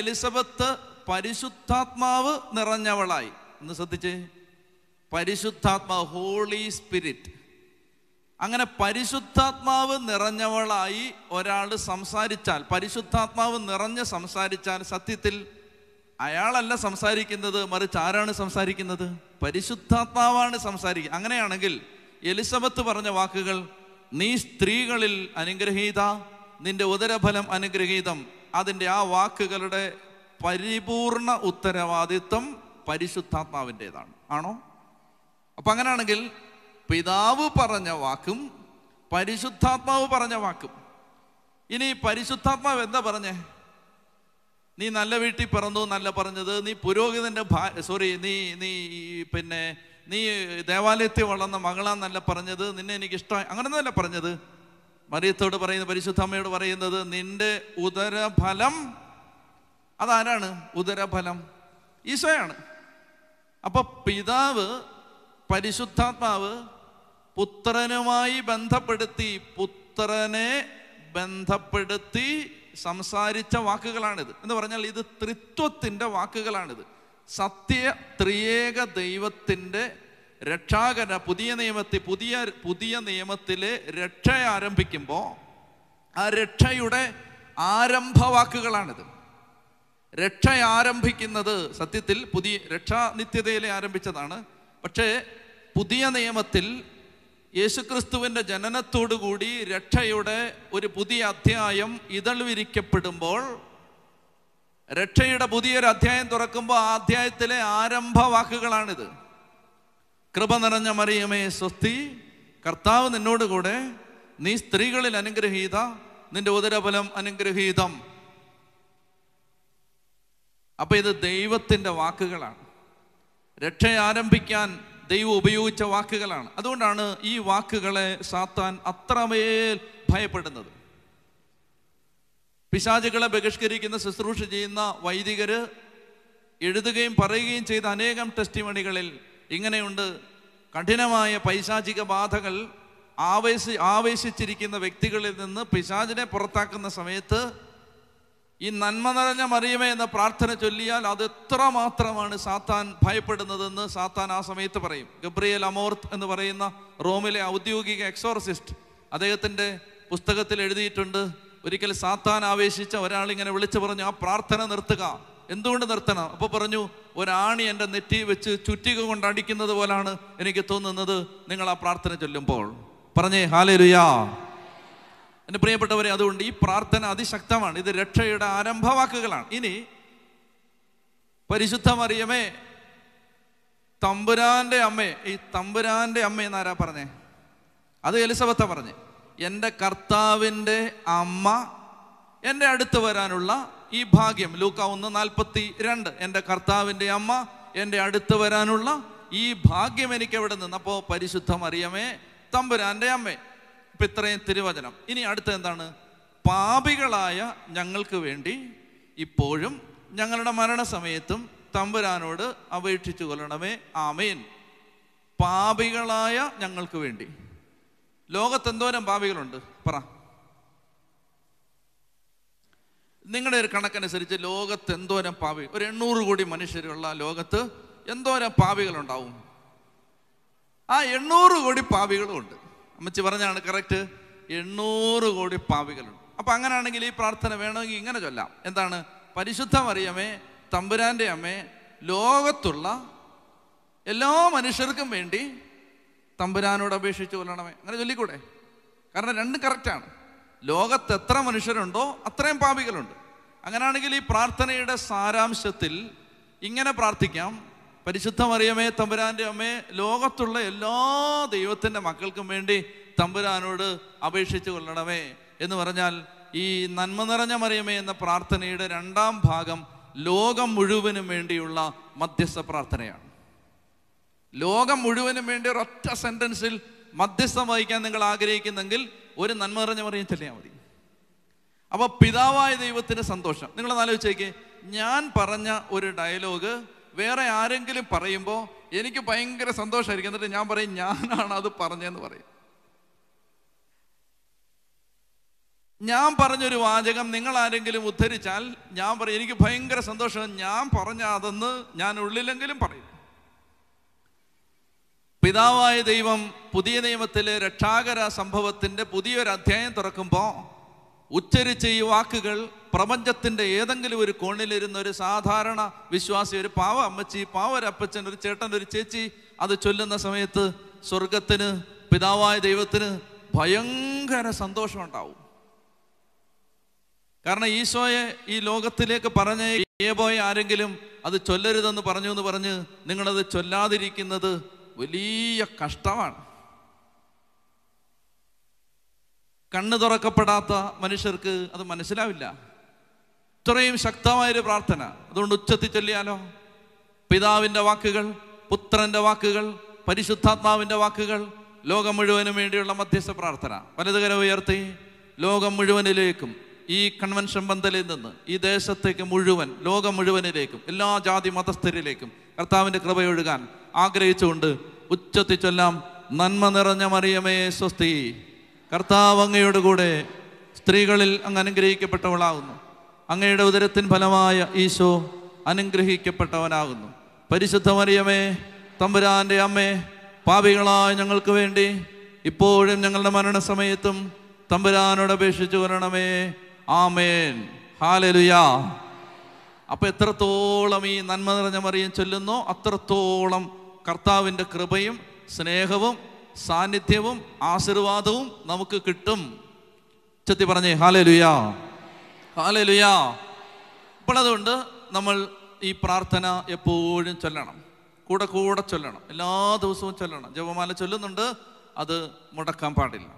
Elizabeth പരിശുദ്ധാത്മാവ് നിറഞ്ഞവളായി ഒന്ന് ശ്രദ്ധിച്ച് പരിശുദ്ധാത്മാവ് ഹോളി സ്പിരിറ്റ് അങ്ങനെ പരിശുദ്ധാത്മാവ് നിറഞ്ഞവളായി ഒരാൾ സംസാരിച്ചാൽ പരിശുദ്ധാത്മാവ് നിറഞ്ഞ് സംസാരിച്ചാൽ സത്യത്തിൽ അയാളല്ല സംസാരിക്കുന്നത് മറിച്ച് ആരാണ് സംസാരിക്കുന്നത് പരിശുദ്ധാത്മാവാണ് സംസാരിക്കുക അങ്ങനെയാണെങ്കിൽ എലിസബത്ത് പറഞ്ഞ വാക്കുകൾ നീ സ്ത്രീകളിൽ അനുഗ്രഹീത നിന്റെ ഉദരഫലം അനുഗ്രഹീതം അതിൻ്റെ ആ വാക്കുകളുടെ പരിപൂർണ ഉത്തരവാദിത്വം പരിശുദ്ധാത്മാവിൻ്റെതാണ് ആണോ അപ്പം അങ്ങനെയാണെങ്കിൽ പിതാവ് പറഞ്ഞ വാക്കും പരിശുദ്ധാത്മാവ് പറഞ്ഞ വാക്കും ഇനി പരിശുദ്ധാത്മാവ് എന്താ പറഞ്ഞേ നീ നല്ല വീട്ടിൽ പിറന്നു നല്ല പറഞ്ഞത് നീ പുരോഹിതൻ്റെ ഭാ സോറി നീ നീ പിന്നെ നീ ദേവാലയത്തിൽ വളർന്ന മകളാന്നല്ല പറഞ്ഞത് നിന്നെ എനിക്കിഷ്ടമായി അങ്ങനെയൊന്നുമല്ല പറഞ്ഞത് മറിയത്തോട് പറയുന്ന പരിശുദ്ധമ്മയോട് പറയുന്നത് നിന്റെ ഉദരഫലം അതാരാണ് ഉദരഫലം ഈശോയാണ് അപ്പൊ പിതാവ് പരിശുദ്ധാത്മാവ് പുത്രനുമായി ബന്ധപ്പെടുത്തി പുത്രനെ ബന്ധപ്പെടുത്തി സംസാരിച്ച വാക്കുകളാണിത് എന്ന് പറഞ്ഞാൽ ഇത് ത്രിത്വത്തിൻ്റെ വാക്കുകളാണിത് സത്യ ത്രിയേക ദൈവത്തിൻ്റെ രക്ഷാകര പുതിയ നിയമത്തിൽ പുതിയ പുതിയ നിയമത്തിൽ രക്ഷ ആരംഭിക്കുമ്പോൾ ആ രക്ഷയുടെ ആരംഭവാക്കുകളാണിത് രക്ഷ ആരംഭിക്കുന്നത് സത്യത്തിൽ പുതിയ രക്ഷാ നിത്യതയിലെ ആരംഭിച്ചതാണ് പക്ഷേ പുതിയ നിയമത്തിൽ യേശുക്രിസ്തുവിൻ്റെ ജനനത്തോടുകൂടി രക്ഷയുടെ ഒരു പുതിയ അധ്യായം ഇതൾവിരിക്കപ്പെടുമ്പോൾ രക്ഷയുടെ പുതിയൊരു അധ്യായം തുറക്കുമ്പോൾ ആ അധ്യായത്തിലെ ആരംഭവാക്കുകളാണിത് കൃപ നിറഞ്ഞ മറിയമേ സ്വസ്തി കർത്താവ് നിന്നോട് കൂടെ നീ സ്ത്രീകളിൽ അനുഗ്രഹീത നിന്റെ ഉദരഫലം അനുഗ്രഹീതം അപ്പൊ ഇത് ദൈവത്തിൻ്റെ വാക്കുകളാണ് രക്ഷ ആരംഭിക്കാൻ ദൈവം ഉപയോഗിച്ച വാക്കുകളാണ് അതുകൊണ്ടാണ് ഈ വാക്കുകളെ സാത്താൻ അത്രമേൽ ഭയപ്പെടുന്നത് പിശാചുകളെ ബഹിഷ്കരിക്കുന്ന ശുശ്രൂഷ ചെയ്യുന്ന വൈദികര് എഴുതുകയും പറയുകയും ചെയ്ത അനേകം ടെസ്റ്റിമണികളിൽ ഇങ്ങനെയുണ്ട് കഠിനമായ പൈശാചിക ബാധകൾ ആവേശ ആവേശിച്ചിരിക്കുന്ന വ്യക്തികളിൽ നിന്ന് പിശാചിനെ പുറത്താക്കുന്ന സമയത്ത് ഈ നന്മ നിറഞ്ഞ മറിയമേ എന്ന പ്രാർത്ഥന ചൊല്ലിയാൽ അത് മാത്രമാണ് സാത്താൻ ഭയപ്പെടുന്നതെന്ന് സാത്താൻ ആ സമയത്ത് പറയും ഗബ്രിയൽ അമോർത്ത് എന്ന് പറയുന്ന റോമിലെ ഔദ്യോഗിക എക്സോർസിസ്റ്റ് അദ്ദേഹത്തിൻ്റെ പുസ്തകത്തിൽ എഴുതിയിട്ടുണ്ട് ഒരിക്കൽ സാത്താൻ ആവേശിച്ച ഒരാളിങ്ങനെ വിളിച്ചു പറഞ്ഞു ആ പ്രാർത്ഥന നിർത്തുക എന്തുകൊണ്ട് നിർത്തണം അപ്പോൾ പറഞ്ഞു ഒരാണി എൻ്റെ നെറ്റി വെച്ച് ചുറ്റിക കൊണ്ട് അടിക്കുന്നത് പോലാണ് എനിക്ക് തോന്നുന്നത് നിങ്ങൾ ആ പ്രാർത്ഥന ചൊല്ലുമ്പോൾ പറഞ്ഞേ ഹാലേരുയാ എൻ്റെ പ്രിയപ്പെട്ടവരെ അതുകൊണ്ട് ഈ പ്രാർത്ഥന അതിശക്തമാണ് ഇത് രക്ഷയുടെ ആരംഭവാക്കുകളാണ് ഇനി പരിശുദ്ധമറിയമേ തമ്പുരാന്റെ അമ്മേ ഈ തമ്പുരാന്റെ അമ്മ എന്നാരാ പറഞ്ഞേ അത് എലിസബത്ത പറഞ്ഞേ എൻ്റെ കർത്താവിൻ്റെ അമ്മ എൻ്റെ അടുത്ത് വരാനുള്ള ഈ ഭാഗ്യം ലൂക്ക ഒന്ന് നാൽപ്പത്തി രണ്ട് എൻ്റെ കർത്താവിൻ്റെ അമ്മ എൻ്റെ അടുത്ത് വരാനുള്ള ഈ ഭാഗ്യം എനിക്ക് എവിടെ നിന്ന് പരിശുദ്ധം അറിയമേ തമ്പുരാൻ്റെ അമ്മേ ഇപ്പം ഇത്രയും തിരുവചനം ഇനി അടുത്ത എന്താണ് പാപികളായ ഞങ്ങൾക്ക് വേണ്ടി ഇപ്പോഴും ഞങ്ങളുടെ മരണസമയത്തും തമ്പുരാനോട് അപേക്ഷിച്ചു കൊള്ളണമേ ആമേൻ പാപികളായ ഞങ്ങൾക്ക് വേണ്ടി ലോകത്തെന്തോരം പാപികളുണ്ട് പറ നിങ്ങളുടെ ഒരു കണക്കനുസരിച്ച് ലോകത്ത് എന്തോരം പാവി ഒരു എണ്ണൂറ് കോടി മനുഷ്യരുള്ള ലോകത്ത് എന്തോരം പാവികളുണ്ടാവും ആ എണ്ണൂറ് കോടി പാവികളും ഉണ്ട് അമ്മച്ചി പറഞ്ഞാണ് കറക്റ്റ് എണ്ണൂറ് കോടി പാവികളുണ്ട് അപ്പം അങ്ങനെയാണെങ്കിൽ ഈ പ്രാർത്ഥന വേണമെങ്കിൽ ഇങ്ങനെ ചൊല്ലാം എന്താണ് പരിശുദ്ധ മറിയമേ തമ്പുരാൻ്റെ അമ്മേ ലോകത്തുള്ള എല്ലാ മനുഷ്യർക്കും വേണ്ടി തമ്പുരാനോട് അപേക്ഷിച്ച് കൊല്ലണമേ അങ്ങനെ ചൊല്ലിക്കൂടെ കാരണം രണ്ടും കറക്റ്റാണ് ലോകത്ത് എത്ര മനുഷ്യരുണ്ടോ അത്രയും പാപികളുണ്ട് അങ്ങനെയാണെങ്കിൽ ഈ പ്രാർത്ഥനയുടെ സാരാംശത്തിൽ ഇങ്ങനെ പ്രാർത്ഥിക്കാം പരിശുദ്ധമറിയമേ തമ്പുരാൻ്റെ അമ്മേ ലോകത്തുള്ള എല്ലാ ദൈവത്തിൻ്റെ മക്കൾക്കും വേണ്ടി തമ്പുരാനോട് അപേക്ഷിച്ചു കൊള്ളണമേ എന്ന് പറഞ്ഞാൽ ഈ നന്മ നിറഞ്ഞ മറിയമേ എന്ന പ്രാർത്ഥനയുടെ രണ്ടാം ഭാഗം ലോകം മുഴുവനും വേണ്ടിയുള്ള മധ്യസ്ഥ പ്രാർത്ഥനയാണ് ലോകം മുഴുവനും വേണ്ടി ഒരൊറ്റ സെൻറ്റൻസിൽ മധ്യസ്ഥം വഹിക്കാൻ നിങ്ങൾ ആഗ്രഹിക്കുന്നെങ്കിൽ ഒരു നന്മ നിറഞ്ഞ മറിയം ചെല്ലിയാൽ മതി അപ്പോൾ പിതാവായ ദൈവത്തിന്റെ സന്തോഷം നിങ്ങൾ ആലോചിച്ചേക്ക് ഞാൻ പറഞ്ഞ ഒരു ഡയലോഗ് വേറെ ആരെങ്കിലും പറയുമ്പോൾ എനിക്ക് ഭയങ്കര സന്തോഷമായിരിക്കും എന്നിട്ട് ഞാൻ പറയും ഞാനാണ് അത് പറഞ്ഞതെന്ന് പറയും ഞാൻ പറഞ്ഞൊരു വാചകം നിങ്ങൾ ആരെങ്കിലും ഉദ്ധരിച്ചാൽ ഞാൻ പറയും എനിക്ക് ഭയങ്കര സന്തോഷം ഞാൻ പറഞ്ഞ അതെന്ന് ഞാൻ ഉള്ളിലെങ്കിലും പറയും പിതാവായ ദൈവം പുതിയ നിയമത്തിലെ രക്ഷാകര സംഭവത്തിൻ്റെ പുതിയൊരു അധ്യായം തുറക്കുമ്പോൾ ഉച്ചരിച്ച ഈ വാക്കുകൾ പ്രപഞ്ചത്തിൻ്റെ ഏതെങ്കിലും ഒരു കോണിലിരുന്ന ഒരു സാധാരണ വിശ്വാസി ഒരു പാവ അമ്മച്ചി പാവ ഒരു അപ്പച്ചൻ ഒരു ചേട്ടൻ ഒരു ചേച്ചി അത് ചൊല്ലുന്ന സമയത്ത് സ്വർഗത്തിന് പിതാവായ ദൈവത്തിന് ഭയങ്കര സന്തോഷം ഉണ്ടാവും കാരണം ഈശോയെ ഈ ലോകത്തിലേക്ക് പറഞ്ഞ പോയ ആരെങ്കിലും അത് ചൊല്ലരുതെന്ന് പറഞ്ഞു എന്ന് പറഞ്ഞ് നിങ്ങളത് ചൊല്ലാതിരിക്കുന്നത് വലിയ കഷ്ടമാണ് കണ്ണ് തുറക്കപ്പെടാത്ത മനുഷ്യർക്ക് അത് മനസ്സിലാവില്ല ഇത്രയും ശക്തമായൊരു പ്രാർത്ഥന അതുകൊണ്ട് ഉച്ചത്തിൽ ചൊല്ലിയാലോ പിതാവിൻ്റെ വാക്കുകൾ പുത്രൻ്റെ വാക്കുകൾ പരിശുദ്ധാത്മാവിൻ്റെ വാക്കുകൾ ലോകം മുഴുവനും വേണ്ടിയുള്ള മധ്യസ്ഥ പ്രാർത്ഥന വലതുകര ഉയർത്തി ലോകം മുഴുവനിലേക്കും ഈ കൺവെൻഷൻ ബന്ധലിൽ നിന്ന് ഈ ദേശത്തേക്ക് മുഴുവൻ ലോകം മുഴുവനിലേക്കും എല്ലാ ജാതി മതസ്ഥരിലേക്കും കർത്താവിൻ്റെ കൃപയൊഴുകാൻ ആഗ്രഹിച്ചുകൊണ്ട് ഉച്ചത്തി ചൊല്ലാം നന്മ നിറഞ്ഞ മറിയമേ സ്വസ്തി കർത്താവ് കൂടെ സ്ത്രീകളിൽ അങ്ങ് അനുഗ്രഹിക്കപ്പെട്ടവളാകുന്നു അങ്ങയുടെ ഉദരത്തിൻ ഫലമായ ഈശോ അനുഗ്രഹിക്കപ്പെട്ടവനാകുന്നു പരിശുദ്ധ മറിയമേ തമ്പുരാൻ്റെ അമ്മേ പാപികളായ ഞങ്ങൾക്ക് വേണ്ടി ഇപ്പോഴും ഞങ്ങളുടെ മരണസമയത്തും തമ്പുരാനോട് അപേക്ഷിച്ചു വരണമേ ആമേൻ ഹാലലുയാ അപ്പോൾ എത്രത്തോളം ഈ നന്മ നിറഞ്ഞ മറിയം ചൊല്ലുന്നോ അത്രത്തോളം കർത്താവിൻ്റെ കൃപയും സ്നേഹവും സാന്നിധ്യവും ആശീർവാദവും നമുക്ക് കിട്ടും ചെത്തി പറഞ്ഞേ ഹാലേ ലുയാ ഹാലേ ലുയാ ഇപ്പോഴതുകൊണ്ട് നമ്മൾ ഈ പ്രാർത്ഥന എപ്പോഴും ചൊല്ലണം കൂടെ കൂടെ ചൊല്ലണം എല്ലാ ദിവസവും ചൊല്ലണം ജപമാല ചൊല്ലുന്നുണ്ട് അത് മുടക്കാൻ പാടില്ല